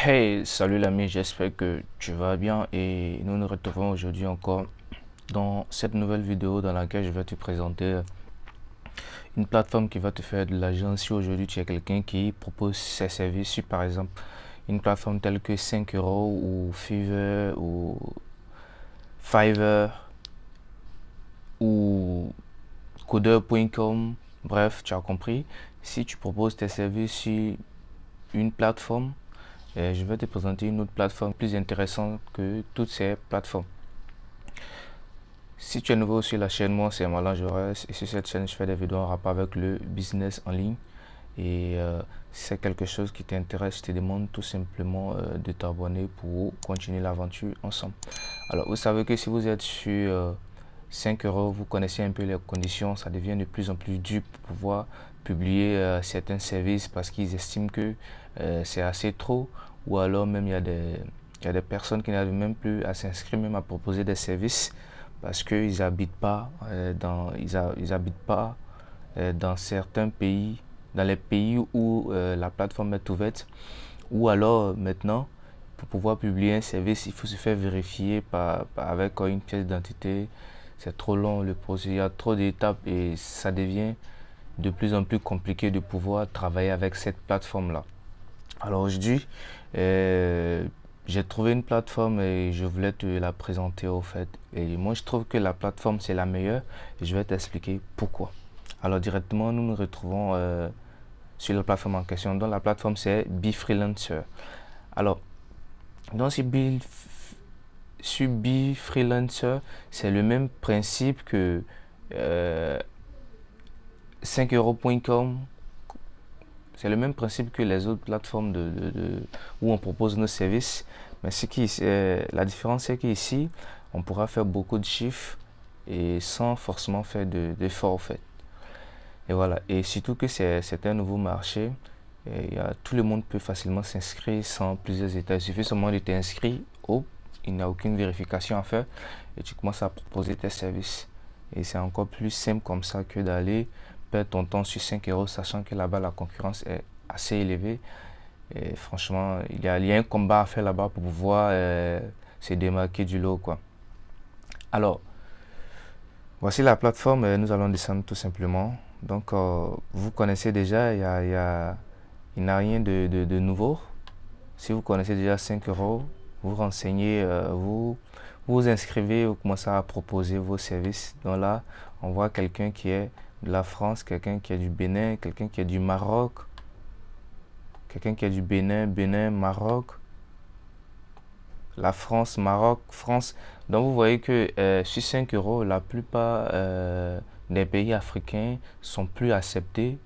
Hey, salut l'ami, j'espère que tu vas bien et nous nous retrouvons aujourd'hui encore dans cette nouvelle vidéo dans laquelle je vais te présenter une plateforme qui va te faire de l'argent si aujourd'hui tu es quelqu'un qui propose ses services sur par exemple une plateforme telle que 5 euros ou Fiverr ou Fiverr ou coder.com bref tu as compris si tu proposes tes services sur une plateforme et je vais te présenter une autre plateforme plus intéressante que toutes ces plateformes. Si tu es nouveau sur la chaîne, moi c'est Malin et sur cette chaîne je fais des vidéos en rapport avec le business en ligne. Et euh, c'est quelque chose qui t'intéresse, je te demande tout simplement euh, de t'abonner pour continuer l'aventure ensemble. Alors vous savez que si vous êtes sur 5 euh, euros, vous connaissez un peu les conditions, ça devient de plus en plus dur pour pouvoir publier euh, certains services parce qu'ils estiment que euh, c'est assez trop, ou alors même il y a des, personnes qui n'arrivent même plus à s'inscrire, même à proposer des services parce qu'ils n'habitent pas, dans, ils, habitent pas euh, dans certains pays, dans les pays où la plateforme est ouverte, ou alors maintenant, pour pouvoir publier un service, il faut se faire vérifier avec une pièce d'identité. C'est trop long, le processus, il y a trop d'étapes et ça devient de plus en plus compliqué de pouvoir travailler avec cette plateforme-là. Alors aujourd'hui, euh, j'ai trouvé une plateforme et je voulais te la présenter au fait. Et moi, je trouve que la plateforme, c'est la meilleure. je vais t'expliquer pourquoi. Alors directement, nous nous retrouvons euh, sur la plateforme en question. Donc la plateforme, c'est freelancer Alors, dans ce Be Freelancer, c'est le même principe que euh, 5euros.com, c'est le même principe que les autres plateformes de, où on propose nos services. Mais ce qui, la différence, c'est qu'ici, on pourra faire beaucoup de chiffres et sans forcément faire d'efforts, en fait. Et voilà. Et surtout que c'est un nouveau marché. Et, tout le monde peut facilement s'inscrire sans plusieurs états. Il suffit seulement de inscrit. il n'y a aucune vérification à faire. Et tu commences à proposer tes services. Et c'est encore plus simple comme ça que d'aller perds ton temps sur 5 euros, sachant que là-bas la concurrence est assez élevée. Et franchement, il y, a, il un combat à faire là-bas pour pouvoir euh, se démarquer du lot. Quoi. Alors, voici la plateforme. Euh, nous allons descendre tout simplement. Donc, euh, vous connaissez déjà, il, n'y a rien de, nouveau. Si vous connaissez déjà 5 euros, vous renseignez, vous vous inscrivez, vous commencez à proposer vos services. Donc là, on voit quelqu'un qui est la France, quelqu'un qui a du Bénin, quelqu'un qui a du Maroc, quelqu'un qui a du Bénin, Bénin, Maroc, la France, Maroc, France. Donc vous voyez que euh, sur 5 euros, la plupart euh, des pays africains sont plus acceptés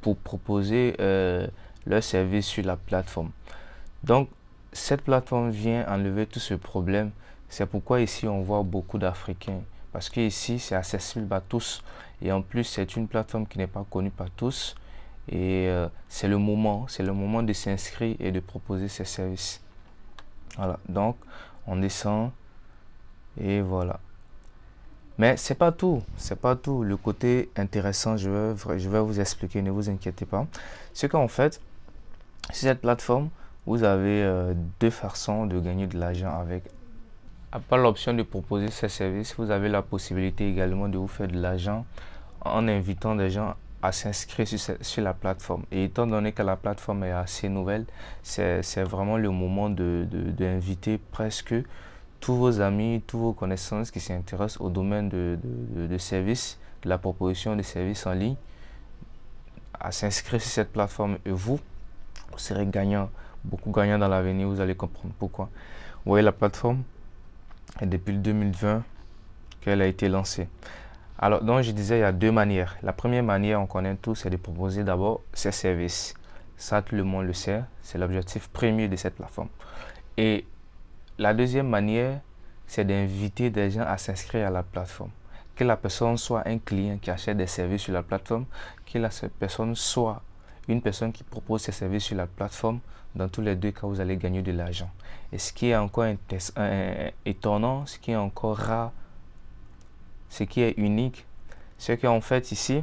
pour proposer euh, leur service sur la plateforme. Donc cette plateforme vient enlever tout ce problème. C'est pourquoi ici on voit beaucoup d'Africains parce que ici, c'est accessible à tous et en plus c'est une plateforme qui n'est pas connue par tous et euh, c'est le moment, c'est le moment de s'inscrire et de proposer ses services. Voilà, donc on descend et voilà. Mais c'est pas tout, c'est pas tout. Le côté intéressant, je vais, je vais vous expliquer, ne vous inquiétez pas. C'est qu'en fait, sur cette plateforme, vous avez euh, deux façons de gagner de l'argent avec pas l'option de proposer ces services, vous avez la possibilité également de vous faire de l'argent en invitant des gens à s'inscrire sur, la plateforme. Et étant donné que la plateforme est assez nouvelle, c'est vraiment le moment d'inviter de, de, presque tous vos amis, tous vos connaissances qui s'intéressent au domaine de, de services, de la proposition de services en ligne, à s'inscrire sur cette plateforme. Et vous, vous serez gagnant, beaucoup gagnant dans l'avenir, vous allez comprendre pourquoi. Vous voyez la plateforme et depuis le 2020 qu'elle a été lancée. Alors, donc je disais, il y a deux manières. La première manière, on connaît tous, c'est de proposer d'abord ses services. Ça, tout le monde le sait, c'est l'objectif premier de cette plateforme. Et la deuxième manière, c'est d'inviter des gens à s'inscrire à la plateforme. Que la personne soit un client qui achète des services sur la plateforme, que la personne soit une personne qui propose ses services sur la plateforme, dans tous les deux cas, vous allez gagner de l'argent. Et ce qui est encore euh, euh, étonnant, ce qui est encore rare, ce qui est unique, c'est qu'en fait ici,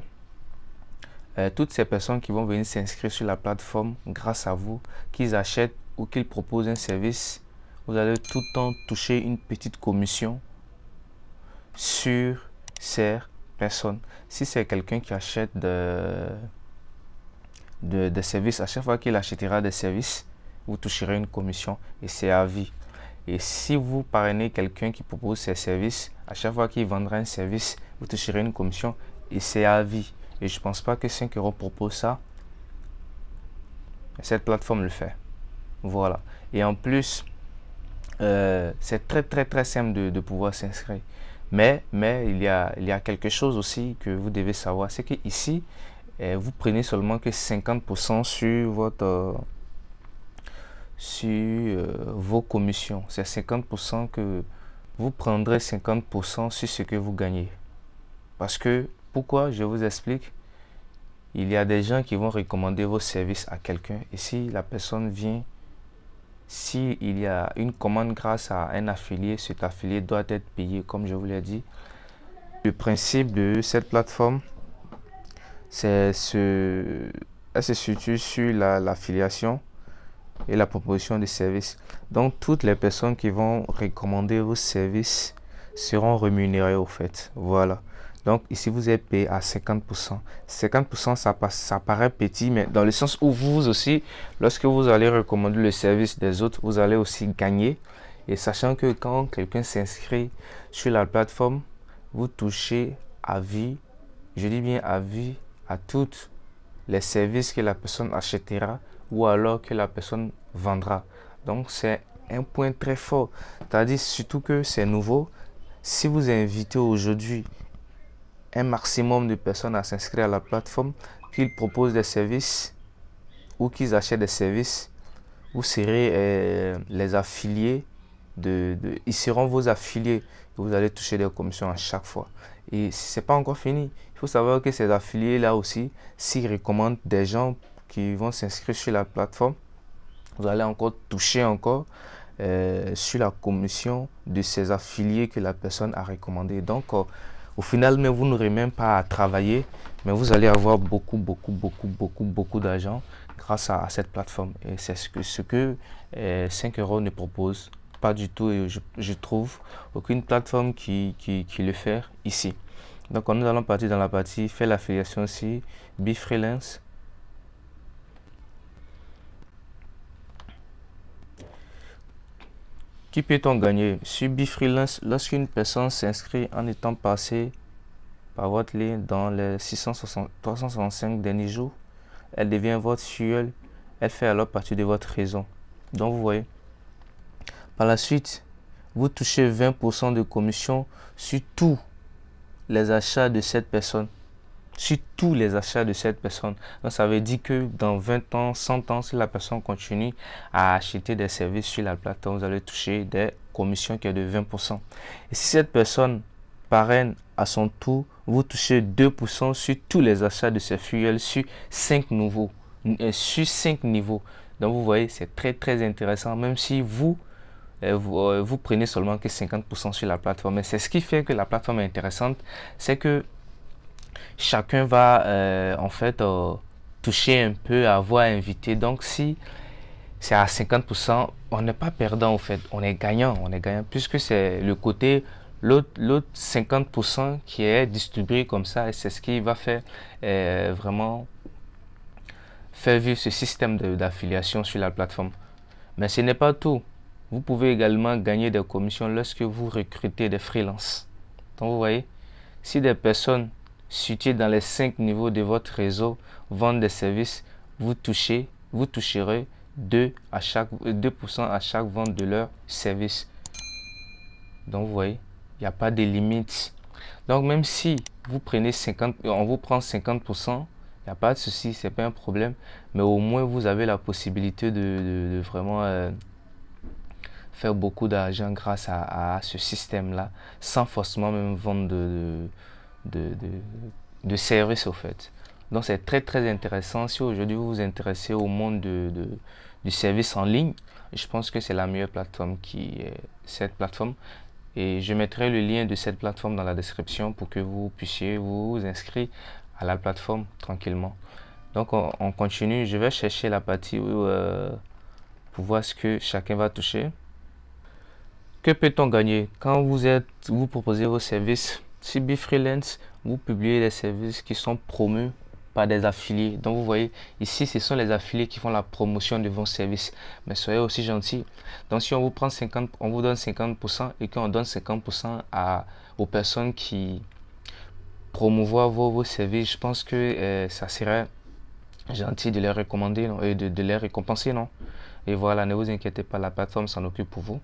euh, toutes ces personnes qui vont venir s'inscrire sur la plateforme grâce à vous, qu'ils achètent ou qu'ils proposent un service, vous allez tout le temps toucher une petite commission sur ces personnes. Si c'est quelqu'un qui achète de de, services. À chaque fois qu'il achètera des services, vous toucherez une commission et c'est à vie. Et si vous parrainez quelqu'un qui propose ses services, à chaque fois qu'il vendra un service, vous toucherez une commission et c'est à vie. Et je pense pas que 5 euros propose ça. Cette plateforme le fait. Voilà. Et en plus, euh, c'est très très très simple de, de pouvoir s'inscrire. Mais, mais il, y a, il y a quelque chose aussi que vous devez savoir, c'est que ici et vous prenez seulement que 50% sur votre sur euh, vos commissions. C'est 50% que vous prendrez 50% sur ce que vous gagnez. Parce que pourquoi je vous explique il y a des gens qui vont recommander vos services à quelqu'un et si la personne vient s'il il y a une commande grâce à un affilié, cet affilié doit être payé comme je vous l'ai dit. Le principe de cette plateforme, ce, elle se situe sur la, et la proposition de service. Donc toutes les personnes qui vont recommander vos services seront rémunérées au fait. Voilà. Donc ici vous êtes payé à 50%. 50% ça, ça paraît petit, mais dans le sens où vous aussi, lorsque vous allez recommander le service des autres, vous allez aussi gagner. Et sachant que quand quelqu'un s'inscrit sur la plateforme, vous touchez à vie, je dis bien à vie, à tous les services que la personne achètera ou alors que la personne vendra. Donc c'est un point très fort. C'est-à-dire surtout que c'est nouveau. Si vous invitez aujourd'hui un maximum de personnes à s'inscrire à la plateforme, qu'ils proposent des services ou qu'ils achètent des services, vous serez euh, les affiliés de, ils seront vos affiliés vous allez toucher des commissions à chaque fois. Et ce n'est pas encore fini, il faut savoir que ces affiliés-là aussi, s'ils recommandent des gens qui vont s'inscrire sur la plateforme, vous allez encore toucher encore euh, sur la commission de ces affiliés que la personne a recommandé. Donc, euh, au final, mais vous n'aurez même pas à travailler, mais vous allez avoir beaucoup, beaucoup, beaucoup, beaucoup, beaucoup d'argent grâce à, cette plateforme. Et c'est ce que, ce 5 euh, euros nous propose du tout, et je, trouve, aucune plateforme qui, qui, le fait ici. Donc, nous allons partir dans la partie fait l'affiliation ici, freelance Qui peut-on gagner sur freelance, lorsqu'une personne s'inscrit en étant passée par votre lien dans les 660, 365 derniers jours Elle devient votre fuel, elle fait alors partie de votre raison. Donc vous voyez, par la suite, vous touchez 20% de commission sur tous les achats de cette personne. Sur tous les achats de cette personne. Donc, ça veut dire que dans 20 ans, 100 ans, si la personne continue à acheter des services sur la plateforme, vous allez toucher des commissions qui est de 20%. Et si cette personne parraine à son tour, vous touchez 2% sur tous les achats de ces fuels sur 5 nouveaux, euh, sur 5 niveaux. Donc, vous voyez, c'est très, très intéressant. Même si vous, euh, euh, vous, prenez seulement que 50% sur la plateforme. Et c'est ce qui fait que la plateforme est intéressante, c'est que chacun va euh, en fait toucher un peu, avoir invité. Donc si c'est à 50%, on n'est pas perdant en fait, on est gagnant, on est gagnant, puisque c'est le côté l'autre 50% qui est distribué comme ça et c'est ce qui va faire vraiment faire vivre ce système d'affiliation sur la plateforme. Mais ce n'est pas tout. Vous pouvez également gagner des commissions lorsque vous recrutez des freelances. Donc vous voyez, si des personnes situées dans les cinq niveaux de votre réseau vendent des services, vous, touchez, vous toucherez 2 à chaque 2% à chaque vente de leur service. Donc vous voyez, il n'y a pas de limite. Donc même si vous prenez 50 on vous prend 50%, il n'y a pas de souci, ce n'est pas un problème, mais au moins vous avez la possibilité de, vraiment euh, faire beaucoup d'argent grâce à, ce système-là, sans forcément même vendre de, de, de, au fait. Donc c'est très très intéressant. Si aujourd'hui vous vous intéressez au monde de, du service en ligne, je pense que c'est la meilleure plateforme qui est cette plateforme. Et je mettrai le lien de cette plateforme dans la description pour que vous puissiez vous inscrire à la plateforme tranquillement. Donc on, continue. Je vais chercher la partie où, euh, pour voir ce que chacun va toucher. Que peut-on gagner quand vous êtes vous proposez vos services si Freelance, vous publiez des services qui sont promus par des affiliés. Donc vous voyez, ici, ce sont les affiliés qui font la promotion de vos services. Mais soyez aussi gentils. Donc si on vous prend 50, on vous donne 50% et qu'on donne 50% à, aux personnes qui promouvoir vos, services, je pense que euh, ça serait gentil de les recommander et euh, de, de les récompenser, non Et voilà, ne vous inquiétez pas, la plateforme s'en occupe pour vous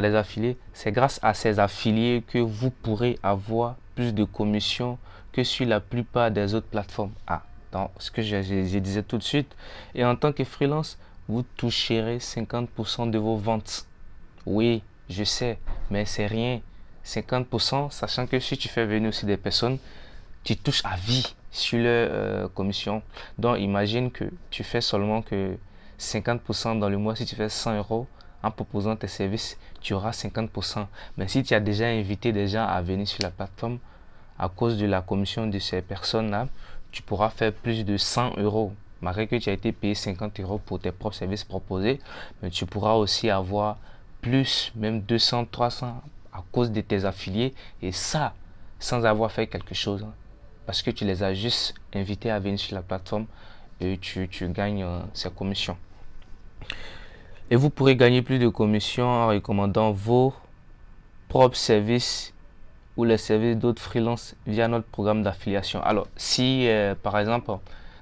les affiliés, c'est grâce à ces affiliés que vous pourrez avoir plus de commissions que sur la plupart des autres plateformes Ah, donc, ce que je, disais tout de suite. Et en tant que freelance, vous toucherez 50% de vos ventes. Oui, je sais, mais c'est rien. 50%, sachant que si tu fais venir aussi des personnes, tu touches à vie sur leur euh, commissions commission. Donc, imagine que tu fais seulement que 50% dans le mois si tu fais 100 euros en proposant tes services, tu auras 50%. Mais si tu as déjà invité des gens à venir sur la plateforme, à cause de la commission de ces personnes-là, tu pourras faire plus de 100 euros. Malgré que tu as été payé 50 euros pour tes propres services proposés, mais tu pourras aussi avoir plus, même 200, 300 à cause de tes affiliés. Et ça, sans avoir fait quelque chose. Hein. Parce que tu les as juste invités à venir sur la plateforme et tu, gagnes euh, ces commissions. Et vous pourrez gagner plus de commissions en recommandant vos propres services ou les services d'autres freelances via notre programme d'affiliation. Alors, si euh, par exemple,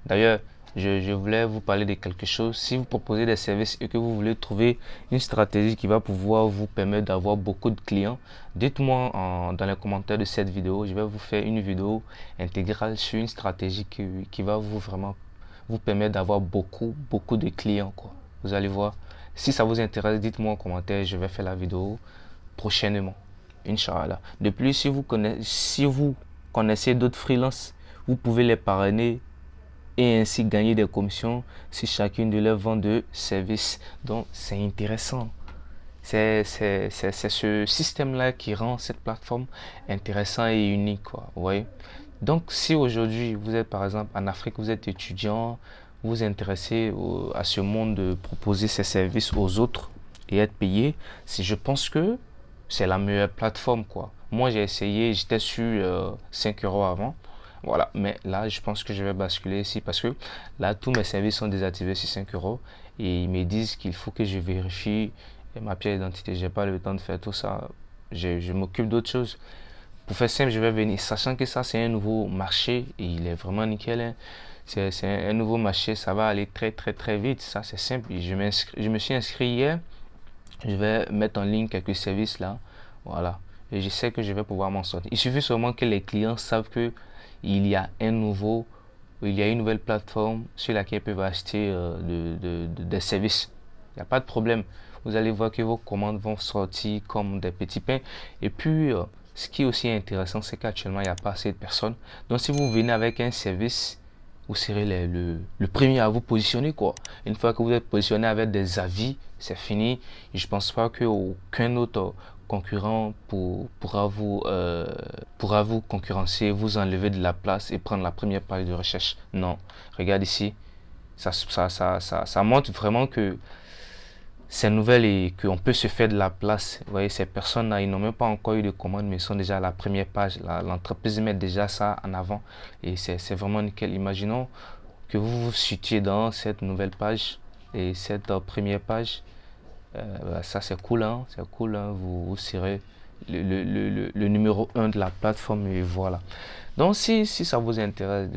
d'ailleurs, je, voulais vous parler de quelque chose. Si vous proposez des services et que vous voulez trouver une stratégie qui va pouvoir vous permettre d'avoir beaucoup de clients, dites-moi dans les commentaires de cette vidéo. Je vais vous faire une vidéo intégrale sur une stratégie qui, va vous vraiment vous permettre d'avoir beaucoup, beaucoup de clients. Vous allez voir, si ça vous intéresse, dites-moi en commentaire, je vais faire la vidéo prochainement. Inch'Allah. De plus, si vous connaissez, d'autres freelances, vous pouvez les parrainer et ainsi gagner des commissions si chacune de leurs ventes de services. Donc, c'est intéressant. C'est ce système-là qui rend cette plateforme intéressant et unique. Quoi, Donc, si aujourd'hui, vous êtes par exemple en Afrique, vous êtes étudiant, vous intéresser à ce monde de proposer ses services aux autres et être payé, si je pense que c'est la meilleure plateforme quoi. Moi j'ai essayé, j'étais sur 5 euh, euros avant. Voilà, mais là je pense que je vais basculer ici parce que là tous mes services sont désactivés sur 5 euros et ils me disent qu'il faut que je vérifie ma pierre d'identité. J'ai pas le temps de faire tout ça. Je, je m'occupe d'autres choses fait simple, je vais venir, sachant que ça, c'est un nouveau marché, il est vraiment nickel. Hein. C'est un, nouveau marché, ça va aller très, très, très vite. Ça, c'est simple. Je, je me suis inscrit hier. Je vais mettre en ligne quelques services là. Voilà. Et je sais que je vais pouvoir m'en sortir. Il suffit seulement que les clients savent que il y a un nouveau, il y a une nouvelle plateforme sur laquelle ils peuvent acheter euh, de, des services. Il n'y a pas de problème. Vous allez voir que vos commandes vont sortir comme des petits pains. Et puis, euh, ce qui est aussi intéressant, c'est qu'actuellement, il n'y a pas assez de personnes. Donc, si vous venez avec un service, vous serez le, premier à vous positionner. quoi. Une fois que vous êtes positionné avec des avis, c'est fini. Je ne pense pas qu'aucun autre concurrent euh, pourra, vous, concurrencer, vous enlever de la place et prendre la première page de recherche. Non. Regarde ici. ça montre vraiment que c'est nouvelle et qu'on peut se faire de la place. Vous voyez, ces personnes ils n'ont même pas encore eu de commandes, mais ils sont déjà à la première page. L'entreprise met déjà ça en avant et c'est vraiment nickel. Imaginons que vous vous situez dans cette nouvelle page et cette euh, première page. Euh, bah, ça, c'est cool, hein. c'est cool. Hein. Vous, serez le, numéro 1 de la plateforme et voilà. Donc, si, ça vous intéresse,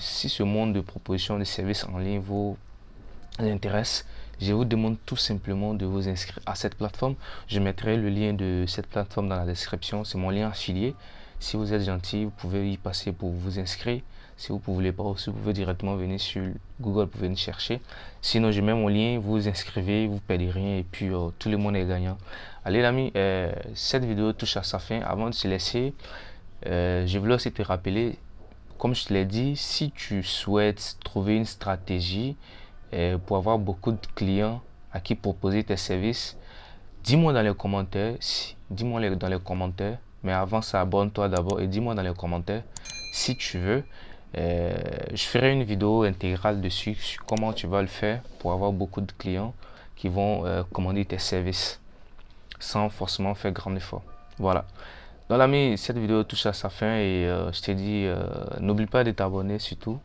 si ce monde de proposition de services en ligne vous intéresse, je vous demande tout simplement de vous inscrire à cette plateforme. Je mettrai le lien de cette plateforme dans la description. C'est mon lien affilié. Si vous êtes gentil, vous pouvez y passer pour vous inscrire. Si vous ne pouvez pas aussi, vous pouvez directement venir sur Google pour venir chercher. Sinon, je mets mon lien, vous vous inscrivez, vous ne perdez rien et puis oh, tout le monde est gagnant. Allez, l'ami, euh, cette vidéo touche à sa fin. Avant de se laisser, euh, je voulais aussi te rappeler, comme je te l'ai dit, si tu souhaites trouver une stratégie pour avoir beaucoup de clients à qui proposer tes services, dis-moi dans les commentaires, dis-moi dans les commentaires, mais avant ça, abonne-toi d'abord et dis-moi dans les commentaires si tu veux. Euh, je ferai une vidéo intégrale dessus, comment tu vas le faire pour avoir beaucoup de clients qui vont euh, commander tes services sans forcément faire grand effort. Voilà. Donc l'ami, cette vidéo touche à sa fin et euh, je te dis, n'oublie pas de t'abonner surtout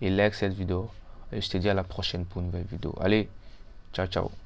et like cette vidéo. Et je te dis à la prochaine pour une nouvelle vidéo. Allez, ciao, ciao.